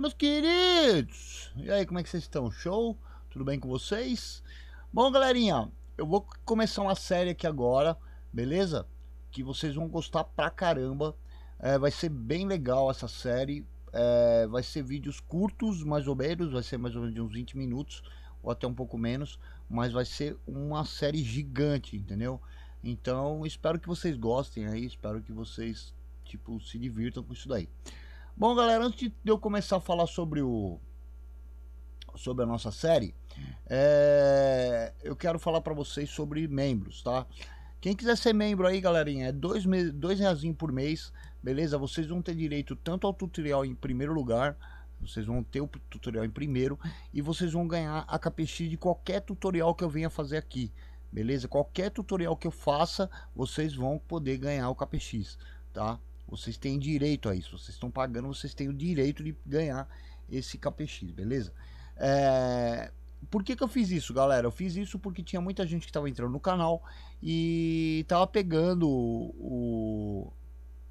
meus queridos! E aí, como é que vocês estão? Show? Tudo bem com vocês? Bom, galerinha, eu vou começar uma série aqui agora, beleza? Que vocês vão gostar pra caramba. É, vai ser bem legal essa série. É, vai ser vídeos curtos, mais ou menos, vai ser mais ou menos de uns 20 minutos, ou até um pouco menos, mas vai ser uma série gigante, entendeu? Então, espero que vocês gostem aí, espero que vocês, tipo, se divirtam com isso daí. Bom, galera, antes de eu começar a falar sobre o sobre a nossa série, é, eu quero falar para vocês sobre membros, tá? Quem quiser ser membro aí, galerinha, é dois, dois reais por mês, beleza? Vocês vão ter direito tanto ao tutorial em primeiro lugar, vocês vão ter o tutorial em primeiro e vocês vão ganhar a capex de qualquer tutorial que eu venha fazer aqui, beleza? Qualquer tutorial que eu faça, vocês vão poder ganhar o capex, tá? Vocês têm direito a isso. Vocês estão pagando, vocês têm o direito de ganhar esse KPX, beleza? É... Por que, que eu fiz isso, galera? Eu fiz isso porque tinha muita gente que estava entrando no canal e estava pegando o,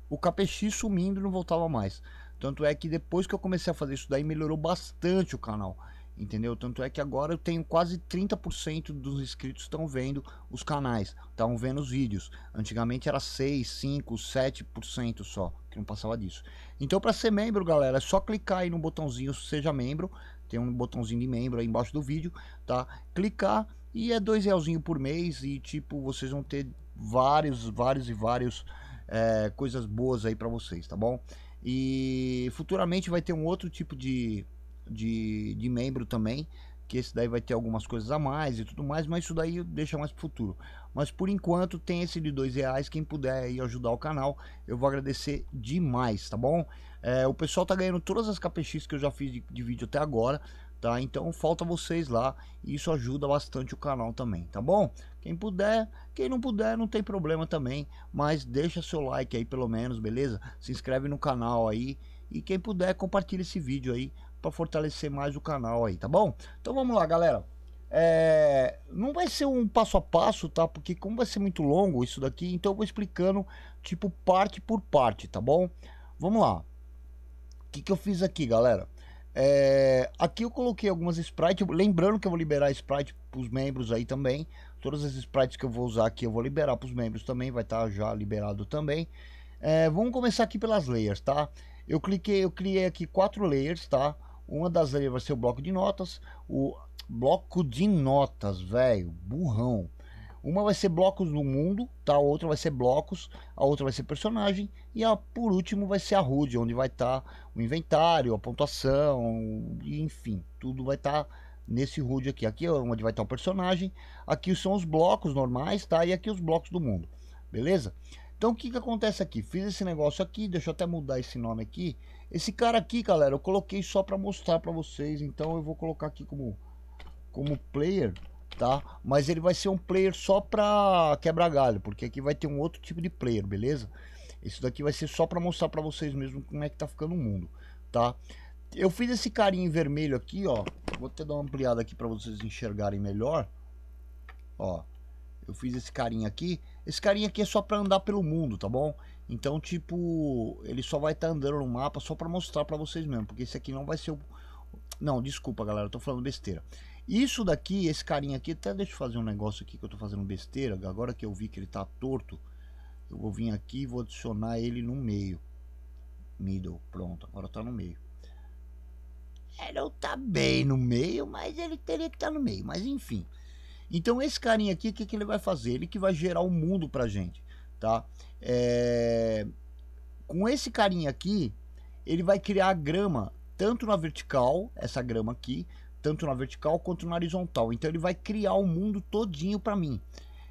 o KPX sumindo e não voltava mais. Tanto é que depois que eu comecei a fazer isso daí, melhorou bastante o canal entendeu? Tanto é que agora eu tenho quase 30% dos inscritos estão vendo os canais, estão vendo os vídeos. Antigamente era 6, 5, 7% só, que não passava disso. Então para ser membro, galera, é só clicar aí no botãozinho seja membro, tem um botãozinho de membro aí embaixo do vídeo, tá? Clicar e é dois realzinho por mês e tipo vocês vão ter vários, vários e vários é, coisas boas aí para vocês, tá bom? E futuramente vai ter um outro tipo de de, de membro também, que esse daí vai ter algumas coisas a mais e tudo mais, mas isso daí deixa mais pro futuro. Mas por enquanto tem esse de dois reais, quem puder aí ajudar o canal, eu vou agradecer demais, tá bom? É, o pessoal tá ganhando todas as KPX que eu já fiz de, de vídeo até agora, tá? Então falta vocês lá e isso ajuda bastante o canal também, tá bom? Quem puder, quem não puder não tem problema também, mas deixa seu like aí pelo menos, beleza? Se inscreve no canal aí e quem puder compartilha esse vídeo aí para fortalecer mais o canal aí, tá bom? Então vamos lá, galera. É, não vai ser um passo a passo, tá? Porque como vai ser muito longo isso daqui, então eu vou explicando tipo parte por parte, tá bom? Vamos lá. O que, que eu fiz aqui, galera? É, aqui eu coloquei algumas sprites, lembrando que eu vou liberar sprite para os membros aí também. Todas as sprites que eu vou usar aqui eu vou liberar para os membros também, vai estar tá já liberado também. É, vamos começar aqui pelas layers, tá? Eu cliquei, eu criei aqui quatro layers, tá? Uma das ali vai ser o bloco de notas, o bloco de notas, velho, burrão. Uma vai ser blocos do mundo, tá? A outra vai ser blocos, a outra vai ser personagem e a por último vai ser a HUD, onde vai estar tá o inventário, a pontuação, enfim, tudo vai estar tá nesse HUD aqui. Aqui é onde vai estar tá o personagem, aqui são os blocos normais, tá? E aqui os blocos do mundo. Beleza? Então o que que acontece aqui? Fiz esse negócio aqui, deixa eu até mudar esse nome aqui esse cara aqui, galera, eu coloquei só para mostrar para vocês. Então eu vou colocar aqui como, como player, tá? Mas ele vai ser um player só para quebrar galho, porque aqui vai ter um outro tipo de player, beleza? Isso daqui vai ser só para mostrar para vocês mesmo como é que tá ficando o mundo, tá? Eu fiz esse carinha em vermelho aqui, ó. Vou até dar uma ampliada aqui para vocês enxergarem melhor. Ó, eu fiz esse carinha aqui. Esse carinha aqui é só para andar pelo mundo, tá bom? Então, tipo, ele só vai estar tá andando no mapa só para mostrar para vocês mesmo, porque esse aqui não vai ser o Não, desculpa, galera, eu tô falando besteira. Isso daqui, esse carinha aqui, até deixa eu fazer um negócio aqui que eu tô fazendo besteira, agora que eu vi que ele tá torto, eu vou vir aqui e vou adicionar ele no meio. Middle, pronto, agora tá no meio. ele não tá bem no meio, mas ele teria que estar tá no meio, mas enfim. Então esse carinha aqui, o que, que ele vai fazer? Ele que vai gerar o um mundo pra gente, tá? É... Com esse carinha aqui, ele vai criar a grama, tanto na vertical, essa grama aqui, tanto na vertical quanto na horizontal. Então ele vai criar o um mundo todinho para mim.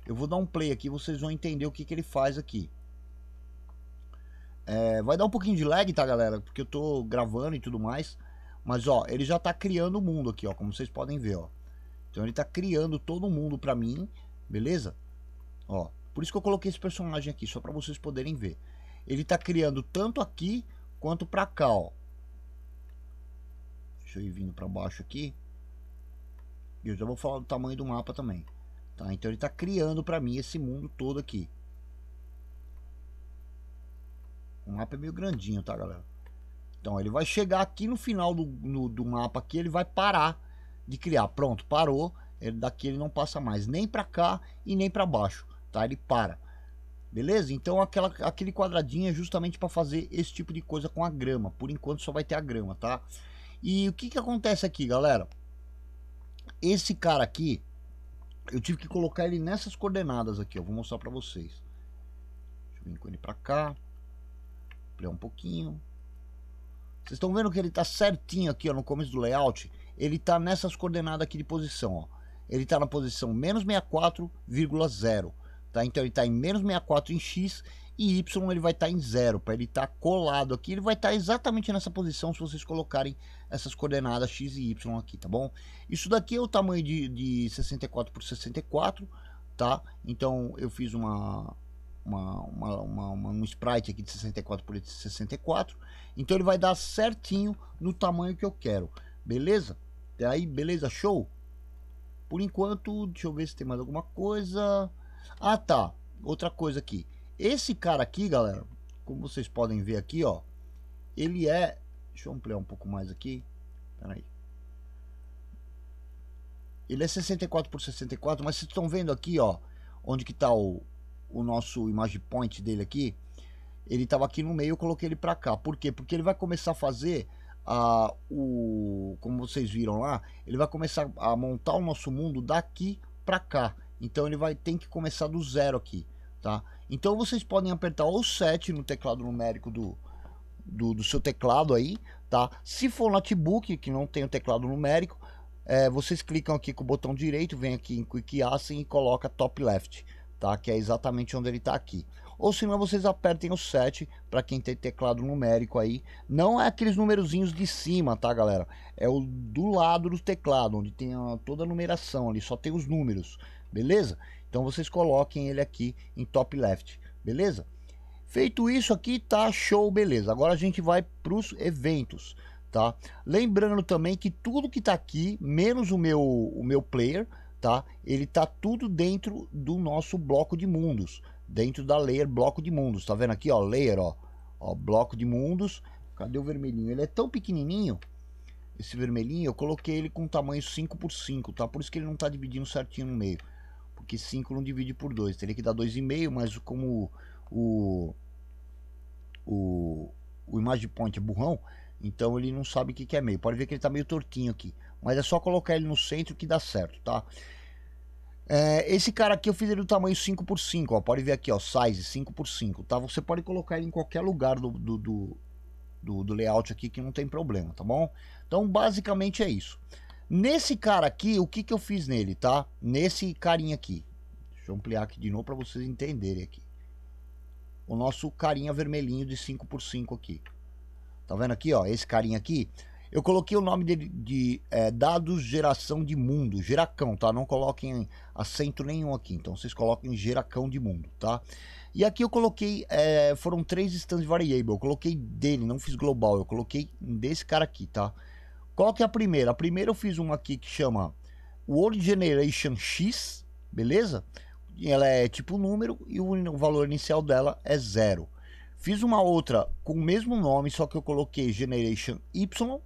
Eu vou dar um play aqui, vocês vão entender o que, que ele faz aqui. É, vai dar um pouquinho de lag, tá, galera? Porque eu tô gravando e tudo mais. Mas, ó, ele já tá criando o mundo aqui, ó, como vocês podem ver, ó. Então ele tá criando todo mundo para mim, beleza? Ó, por isso que eu coloquei esse personagem aqui, só para vocês poderem ver. Ele tá criando tanto aqui quanto para cá, ó. Deixa eu ir vindo para baixo aqui. E eu já vou falar do tamanho do mapa também. Tá? Então ele tá criando para mim esse mundo todo aqui. O mapa é meio grandinho, tá, galera? Então ele vai chegar aqui no final do, no, do mapa aqui, ele vai parar de criar. Pronto, parou. Ele, daqui ele não passa mais nem para cá e nem para baixo, tá? Ele para. Beleza? Então aquela, aquele quadradinho é justamente para fazer esse tipo de coisa com a grama. Por enquanto só vai ter a grama, tá? E o que que acontece aqui, galera? Esse cara aqui, eu tive que colocar ele nessas coordenadas aqui, eu Vou mostrar para vocês. Deixa eu vir com ele para cá. Ampliar um pouquinho. Vocês estão vendo que ele tá certinho aqui, ó, no começo do layout? ele está nessas coordenadas aqui de posição. Ó. Ele está na posição menos 64,0. Tá? Então ele está em menos 64 em X e Y ele vai estar tá em zero. Para ele estar tá colado aqui, ele vai estar tá exatamente nessa posição se vocês colocarem essas coordenadas X e Y aqui, tá bom? Isso daqui é o tamanho de, de 64 por 64, tá? Então eu fiz uma, uma, uma, uma, um sprite aqui de 64 por 64. Então ele vai dar certinho no tamanho que eu quero. Beleza? Até aí, beleza? Show? Por enquanto, deixa eu ver se tem mais alguma coisa. Ah, tá. Outra coisa aqui. Esse cara aqui, galera, como vocês podem ver aqui, ó, ele é... Deixa eu ampliar um pouco mais aqui. Peraí. Ele é 64 por 64, mas vocês estão vendo aqui, ó, onde que tá o, o nosso image point dele aqui. Ele estava aqui no meio, eu coloquei ele para cá. Por quê? Porque ele vai começar a fazer a o, como vocês viram lá, ele vai começar a montar o nosso mundo daqui para cá. Então ele vai ter que começar do zero aqui, tá? Então vocês podem apertar o 7 no teclado numérico do, do, do seu teclado aí, tá? Se for notebook, que não tem o teclado numérico, é, vocês clicam aqui com o botão direito, vem aqui em Quick Asset e coloca Top Left, tá? Que é exatamente onde ele está aqui ou se não vocês apertem o 7 para quem tem teclado numérico aí. Não é aqueles numerozinhos de cima, tá, galera? É o do lado do teclado, onde tem toda a numeração ali, só tem os números, beleza? Então vocês coloquem ele aqui em top left, beleza? Feito isso aqui, tá show, beleza. Agora a gente vai para os eventos, tá? Lembrando também que tudo que tá aqui, menos o meu, o meu player, tá? Ele tá tudo dentro do nosso bloco de mundos, dentro da layer bloco de mundos. Tá vendo aqui, ó, layer, ó, ó, bloco de mundos. Cadê o vermelhinho? Ele é tão pequenininho, esse vermelhinho, eu coloquei ele com tamanho 5 por 5, tá? Por isso que ele não tá dividindo certinho no meio. Porque 5 não divide por 2, teria que dar 2,5, mas como o o o image point é burrão, então ele não sabe o que que é meio. Pode ver que ele tá meio tortinho aqui, mas é só colocar ele no centro que dá certo, tá? É, esse cara aqui eu fiz ele do tamanho 5x5, ó. Pode ver aqui, ó. Size 5x5, tá? Você pode colocar ele em qualquer lugar do, do, do, do, do layout aqui que não tem problema, tá bom? Então, basicamente é isso. Nesse cara aqui, o que, que eu fiz nele, tá? Nesse carinha aqui. Deixa eu ampliar aqui de novo para vocês entenderem aqui. O nosso carinha vermelhinho de 5x5 aqui. Tá vendo aqui, ó? Esse carinha aqui. Eu coloquei o nome dele de é, Dados Geração de Mundo, Geracão, tá? Não coloquem acento nenhum aqui, então vocês coloquem Geracão de Mundo, tá? E aqui eu coloquei, é, foram três instâncias variable, eu coloquei dele, não fiz global, eu coloquei desse cara aqui, tá? Qual que é a primeira? A primeira eu fiz uma aqui que chama World Generation X, beleza? Ela é tipo número e o valor inicial dela é zero. Fiz uma outra com o mesmo nome, só que eu coloquei Generation Y,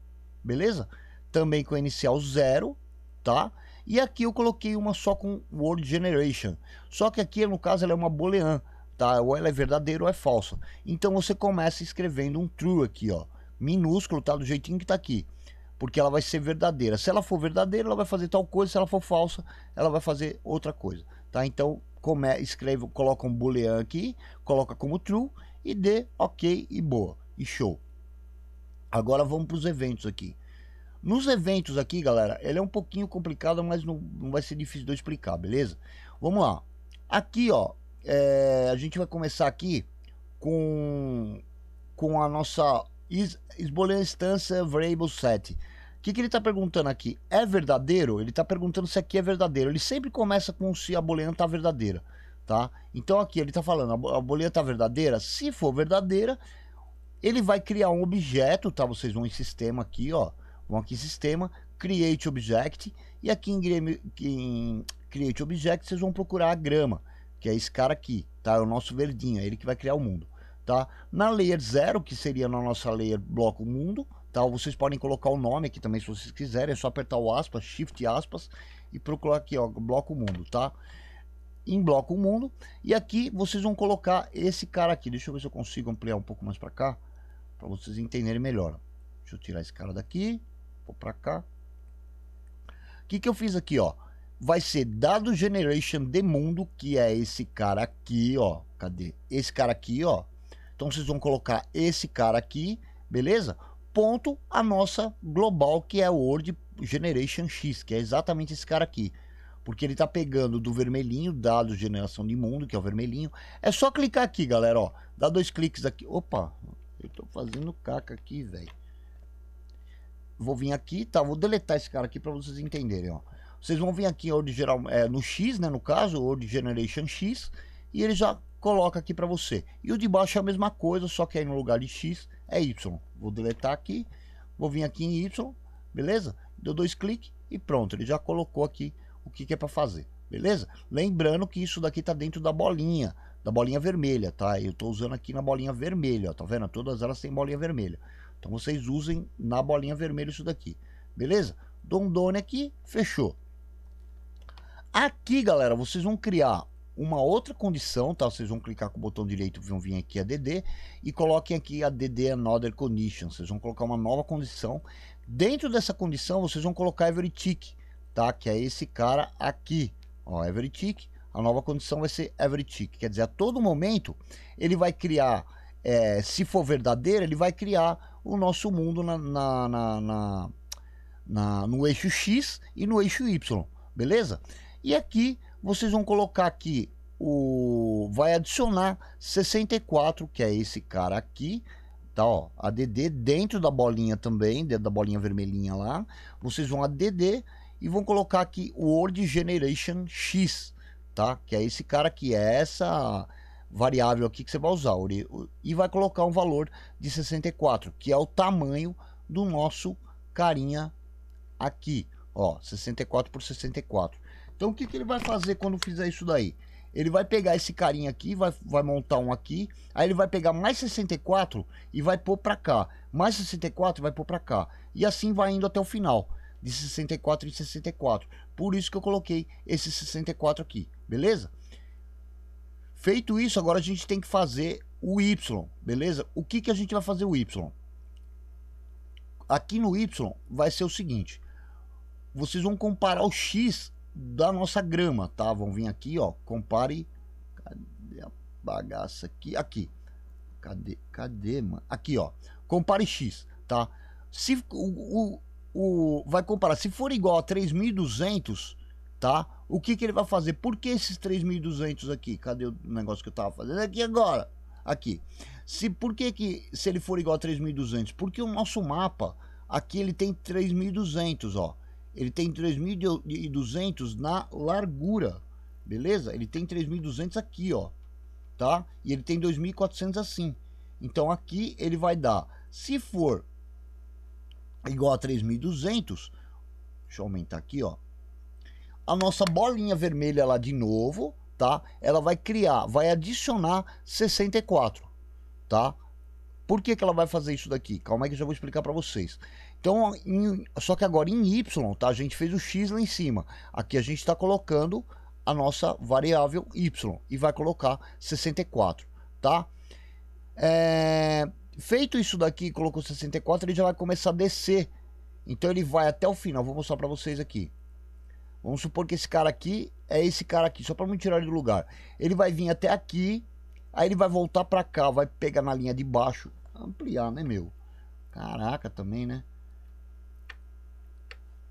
beleza? Também com inicial zero tá? E aqui eu coloquei uma só com Word Generation. Só que aqui, no caso, ela é uma boolean, tá? Ou ela é verdadeira ou é falsa. Então você começa escrevendo um true aqui, ó. Minúsculo, tá? Do jeitinho que tá aqui. Porque ela vai ser verdadeira. Se ela for verdadeira, ela vai fazer tal coisa. Se ela for falsa, ela vai fazer outra coisa, tá? Então, come... escreve, coloca um boolean aqui, coloca como true e dê ok e boa. E show. Agora vamos para os eventos aqui. Nos eventos aqui, galera, ele é um pouquinho complicado, mas não, não vai ser difícil de eu explicar, beleza? Vamos lá. Aqui, ó, é, a gente vai começar aqui com, com a nossa is, instância variable set. O que, que ele está perguntando aqui? É verdadeiro? Ele está perguntando se aqui é verdadeiro. Ele sempre começa com se a booleana está verdadeira, tá? Então aqui ele está falando, a booleana está verdadeira? Se for verdadeira, ele vai criar um objeto, tá? Vocês vão em sistema aqui, ó. Vão aqui em sistema, create object. E aqui em, em create object, vocês vão procurar a grama, que é esse cara aqui, tá? É o nosso verdinho, é ele que vai criar o mundo, tá? Na layer 0, que seria na nossa layer bloco mundo, tá? Vocês podem colocar o nome aqui também se vocês quiserem, é só apertar o aspas, shift aspas e procurar aqui, ó, bloco mundo, tá? Em bloco mundo e aqui vocês vão colocar esse cara aqui. Deixa eu ver se eu consigo ampliar um pouco mais para cá para vocês entenderem melhor. Deixa eu tirar esse cara daqui, vou para cá. O que, que eu fiz aqui, ó? Vai ser dado generation de mundo, que é esse cara aqui, ó. Cadê? Esse cara aqui, ó. Então vocês vão colocar esse cara aqui, beleza? Ponto a nossa global, que é o Word Generation X, que é exatamente esse cara aqui porque ele está pegando do vermelhinho, dado generation de mundo, que é o vermelhinho. É só clicar aqui, galera, ó. Dá dois cliques aqui. Opa, eu tô fazendo caca aqui, velho. Vou vir aqui, tá? Vou deletar esse cara aqui para vocês entenderem, ó. Vocês vão vir aqui onde geral, é, no X, né, no caso, ou de Generation X, e ele já coloca aqui para você. E o de baixo é a mesma coisa, só que aí no lugar de X é Y. Vou deletar aqui, vou vir aqui em Y, beleza? Deu dois cliques e pronto, ele já colocou aqui o que, que é para fazer, beleza? Lembrando que isso daqui tá dentro da bolinha, da bolinha vermelha, tá? Eu estou usando aqui na bolinha vermelha, ó, tá vendo? Todas elas têm bolinha vermelha. Então vocês usem na bolinha vermelha isso daqui, beleza? Dondone aqui, fechou. Aqui, galera, vocês vão criar uma outra condição, tá? Vocês vão clicar com o botão direito, vão vir aqui a DD e coloquem aqui a DD Another Condition. Vocês vão colocar uma nova condição. Dentro dessa condição, vocês vão colocar Every Tick, tá? Que é esse cara aqui, ó, Every Tick. A nova condição vai ser every tick, quer dizer, a todo momento ele vai criar, é, se for verdadeiro, ele vai criar o nosso mundo na, na, na, na, no eixo X e no eixo Y, beleza? E aqui vocês vão colocar aqui o vai adicionar 64, que é esse cara aqui, tá? Ó, ADD dentro da bolinha também, dentro da bolinha vermelhinha lá. Vocês vão ADD e vão colocar aqui Word Generation X, tá? Que é esse cara aqui, é essa variável aqui que você vai usar, e vai colocar um valor de 64, que é o tamanho do nosso carinha aqui, ó, 64 por 64. Então o que, que ele vai fazer quando fizer isso daí? Ele vai pegar esse carinha aqui, vai, vai montar um aqui, aí ele vai pegar mais 64 e vai pôr para cá, mais 64 e vai pôr para cá, e assim vai indo até o final, de 64 em 64. Por isso que eu coloquei esse 64 aqui, beleza? Feito isso, agora a gente tem que fazer o Y, beleza? O que, que a gente vai fazer o Y? Aqui no Y vai ser o seguinte. Vocês vão comparar o X da nossa grama, tá? Vão vir aqui, ó. Compare. Cadê a bagaça aqui? Aqui. Cadê? Cadê, mano? Aqui, ó. Compare X, tá? Se o, o o vai comparar, se for igual a 3.200, tá? O que que ele vai fazer? Por que esses 3.200 aqui? Cadê o negócio que eu tava fazendo aqui agora? Aqui. Se por que que se ele for igual a 3.200? Porque o nosso mapa aqui ele tem 3.200, ó. Ele tem 3.200 na largura, beleza? Ele tem 3.200 aqui, ó, tá? E ele tem 2.400 assim. Então aqui ele vai dar, se for igual a 3.200, deixa eu aumentar aqui, ó. A nossa bolinha vermelha lá de novo, tá? Ela vai criar, vai adicionar 64, tá? Por que, que ela vai fazer isso daqui? Calma aí que eu já vou explicar para vocês. Então, em, só que agora em Y, tá? A gente fez o X lá em cima. Aqui a gente está colocando a nossa variável Y e vai colocar 64, tá? É, Feito isso daqui, colocou 64, ele já vai começar a descer. Então ele vai até o final. Vou mostrar para vocês aqui. Vamos supor que esse cara aqui é esse cara aqui, só para me tirar ele do lugar. Ele vai vir até aqui, aí ele vai voltar para cá, vai pegar na linha de baixo, ampliar, né, meu? Caraca, também, né?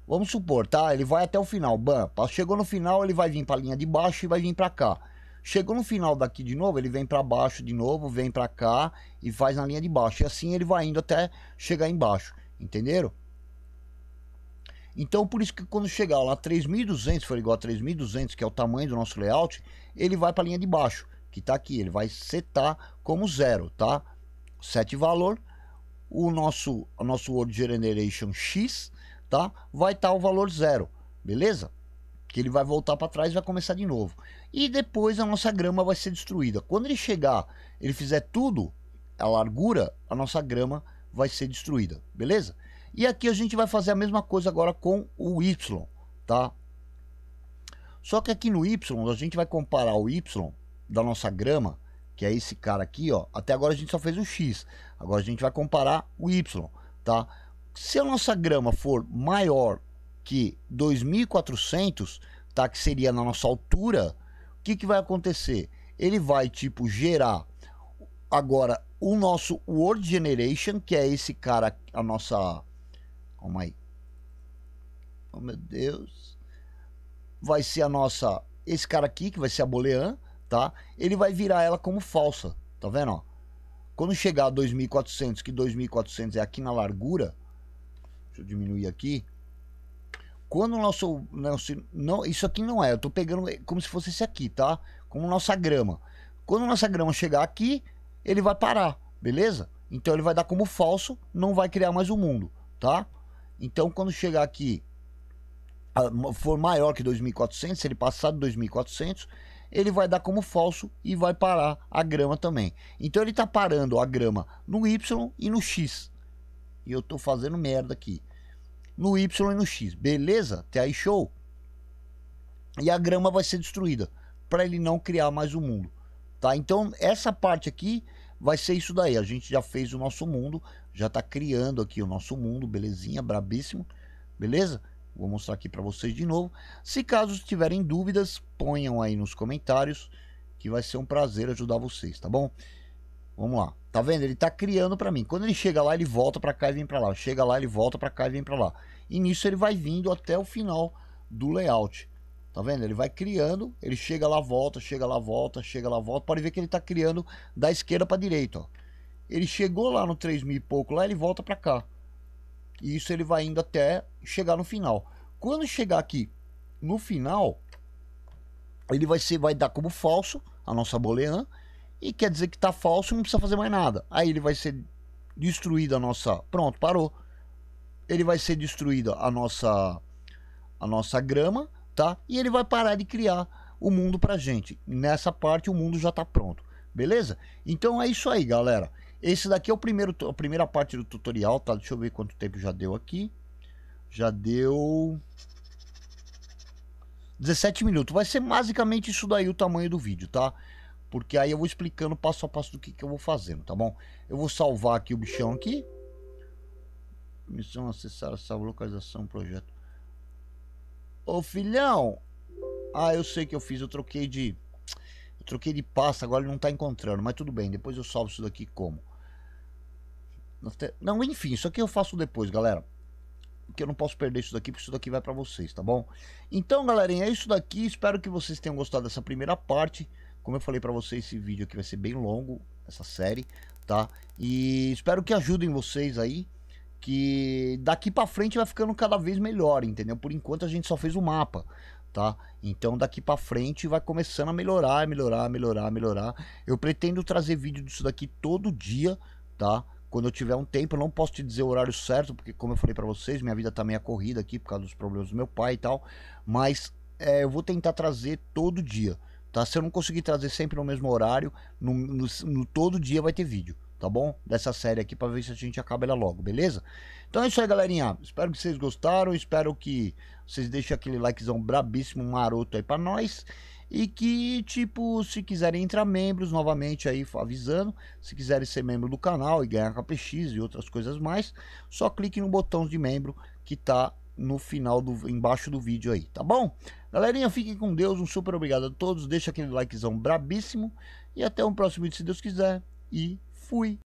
Vamos supor, tá? Ele vai até o final, bam, chegou no final, ele vai vir para a linha de baixo e vai vir para cá. Chegou no final daqui de novo, ele vem para baixo de novo, vem para cá e faz na linha de baixo. E assim ele vai indo até chegar embaixo, entenderam? Então, por isso que quando chegar lá 3.200, for igual a 3.200, que é o tamanho do nosso layout, ele vai para a linha de baixo, que está aqui. Ele vai setar como zero, tá? Sete valor. O nosso, o nosso Word Generation X, tá? Vai estar tá o valor zero, beleza? Que ele vai voltar para trás e vai começar de novo e depois a nossa grama vai ser destruída. Quando ele chegar, ele fizer tudo, a largura, a nossa grama vai ser destruída, beleza? E aqui a gente vai fazer a mesma coisa agora com o Y, tá? Só que aqui no Y, a gente vai comparar o Y da nossa grama, que é esse cara aqui, ó. Até agora a gente só fez o X, agora a gente vai comparar o Y, tá? Se a nossa grama for maior que 2.400, tá? Que seria na nossa altura, que, que vai acontecer? Ele vai, tipo, gerar agora o nosso Word Generation, que é esse cara, a nossa. Calma aí. Oh, meu Deus. Vai ser a nossa. Esse cara aqui, que vai ser a Boolean, tá? Ele vai virar ela como falsa. Tá vendo? Ó? Quando chegar a 2400, que 2400 é aqui na largura. Deixa eu diminuir aqui. Quando né, nosso nosso não, isso aqui não é, eu tô pegando como se fosse esse aqui, tá? Como nossa grama. Quando nossa grama chegar aqui, ele vai parar, beleza? Então ele vai dar como falso, não vai criar mais o um mundo, tá? Então quando chegar aqui, for maior que 2400, se ele passar de 2400, ele vai dar como falso e vai parar a grama também. Então ele está parando a grama no Y e no X. E eu estou fazendo merda aqui no Y e no X. Beleza? Até aí show. E a grama vai ser destruída para ele não criar mais o um mundo. Tá? Então essa parte aqui vai ser isso daí. A gente já fez o nosso mundo, já está criando aqui o nosso mundo, belezinha, brabíssimo. Beleza? Vou mostrar aqui para vocês de novo. Se caso tiverem dúvidas, ponham aí nos comentários que vai ser um prazer ajudar vocês, tá bom? Vamos lá. Tá vendo? Ele tá criando para mim. Quando ele chega lá, ele volta para cá e vem para lá. Chega lá, ele volta para cá e vem para lá. E nisso ele vai vindo até o final do layout. Tá vendo? Ele vai criando, ele chega lá, volta, chega lá, volta, chega lá, volta. Pode ver que ele tá criando da esquerda para direita, ó. Ele chegou lá no 3 mil e pouco lá, ele volta para cá. E isso ele vai indo até chegar no final. Quando chegar aqui no final, ele vai ser vai dar como falso a nossa boolean e quer dizer que está falso, e não precisa fazer mais nada. Aí ele vai ser destruída a nossa, pronto, parou. Ele vai ser destruída a nossa a nossa grama, tá? E ele vai parar de criar o mundo pra gente. Nessa parte o mundo já está pronto. Beleza? Então é isso aí, galera. Esse daqui é o primeiro a primeira parte do tutorial, tá? Deixa eu ver quanto tempo já deu aqui. Já deu 17 minutos. Vai ser basicamente isso daí o tamanho do vídeo, tá? porque aí eu vou explicando passo a passo do que, que eu vou fazendo, tá bom? Eu vou salvar aqui o bichão aqui. Missão acessar, salva localização, projeto. Ô filhão! Ah, eu sei que eu fiz, eu troquei de. Eu troquei de pasta, agora ele não tá encontrando, mas tudo bem, depois eu salvo isso daqui como. Não, enfim, isso aqui eu faço depois, galera. Porque eu não posso perder isso daqui, porque isso daqui vai para vocês, tá bom? Então, galerinha, é isso daqui. Espero que vocês tenham gostado dessa primeira parte. Como eu falei para vocês, esse vídeo aqui vai ser bem longo, essa série, tá? E espero que ajudem vocês aí, que daqui para frente vai ficando cada vez melhor, entendeu? Por enquanto a gente só fez o mapa, tá? Então daqui para frente vai começando a melhorar, melhorar, melhorar, melhorar. Eu pretendo trazer vídeo disso daqui todo dia, tá? Quando eu tiver um tempo, eu não posso te dizer o horário certo, porque como eu falei para vocês, minha vida tá meio corrida aqui por causa dos problemas do meu pai e tal, mas é, eu vou tentar trazer todo dia tá? Se eu não conseguir trazer sempre no mesmo horário, no, no, no todo dia vai ter vídeo, tá bom? Dessa série aqui para ver se a gente acaba ela logo, beleza? Então é isso aí, galerinha. Espero que vocês gostaram, espero que vocês deixem aquele likezão brabíssimo, maroto aí para nós. E que, tipo, se quiserem entrar membros, novamente aí avisando, se quiserem ser membro do canal e ganhar KPX e outras coisas mais, só clique no botão de membro que tá no final do embaixo do vídeo aí, tá bom? Galerinha, fiquem com Deus. Um super obrigado a todos. Deixa aquele likezão brabíssimo. E até um próximo vídeo, se Deus quiser. E fui!